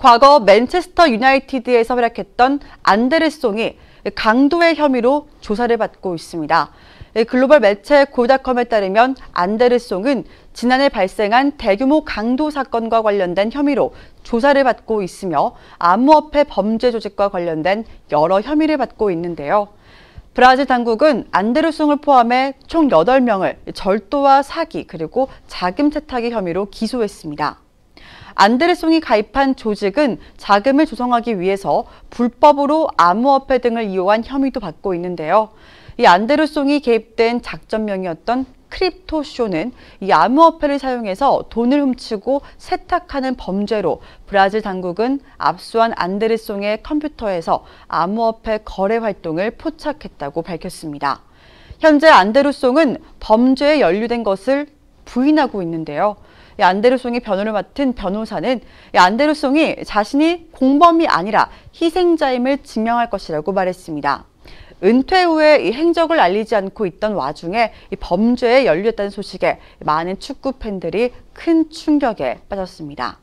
과거 맨체스터 유나이티드에서 활약했던 안데르송이 강도의 혐의로 조사를 받고 있습니다. 예, 글로벌 매체 고닷컴에 따르면 안데르송은 지난해 발생한 대규모 강도 사건과 관련된 혐의로 조사를 받고 있으며 암호화폐 범죄 조직과 관련된 여러 혐의를 받고 있는데요. 브라질 당국은 안데르송을 포함해 총 8명을 절도와 사기 그리고 자금 채탁의 혐의로 기소했습니다. 안데르송이 가입한 조직은 자금을 조성하기 위해서 불법으로 암호화폐 등을 이용한 혐의도 받고 있는데요. 이 안데르송이 개입된 작전명이었던 크립토쇼는 이 암호화폐를 사용해서 돈을 훔치고 세탁하는 범죄로 브라질 당국은 압수한 안데르송의 컴퓨터에서 암호화폐 거래 활동을 포착했다고 밝혔습니다. 현재 안데르송은 범죄에 연루된 것을 부인하고 있는데요. 이 안데르송이 변호를 맡은 변호사는 이 안데르송이 자신이 공범이 아니라 희생자임을 증명할 것이라고 말했습니다. 은퇴 후에 이 행적을 알리지 않고 있던 와중에 이 범죄에 연루됐다는 소식에 많은 축구 팬들이 큰 충격에 빠졌습니다.